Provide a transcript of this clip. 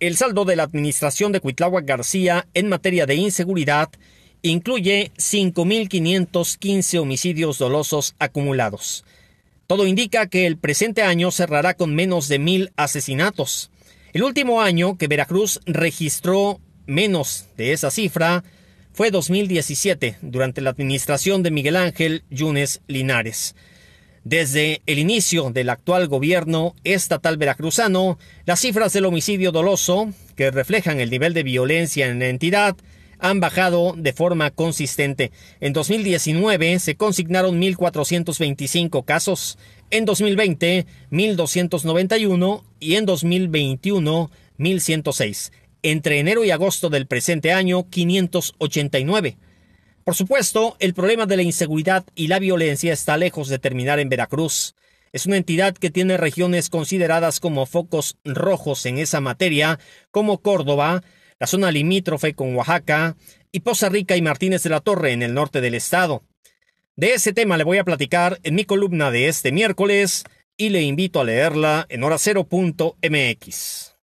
El saldo de la administración de Cuitláhuac García en materia de inseguridad incluye 5.515 homicidios dolosos acumulados. Todo indica que el presente año cerrará con menos de mil asesinatos. El último año que Veracruz registró menos de esa cifra fue 2017, durante la administración de Miguel Ángel Yunes Linares. Desde el inicio del actual gobierno estatal veracruzano, las cifras del homicidio doloso, que reflejan el nivel de violencia en la entidad, han bajado de forma consistente. En 2019 se consignaron 1.425 casos, en 2020 1.291 y en 2021 1.106. Entre enero y agosto del presente año 589. Por supuesto, el problema de la inseguridad y la violencia está lejos de terminar en Veracruz. Es una entidad que tiene regiones consideradas como focos rojos en esa materia, como Córdoba, la zona limítrofe con Oaxaca, y Poza Rica y Martínez de la Torre en el norte del estado. De ese tema le voy a platicar en mi columna de este miércoles y le invito a leerla en horacero.mx.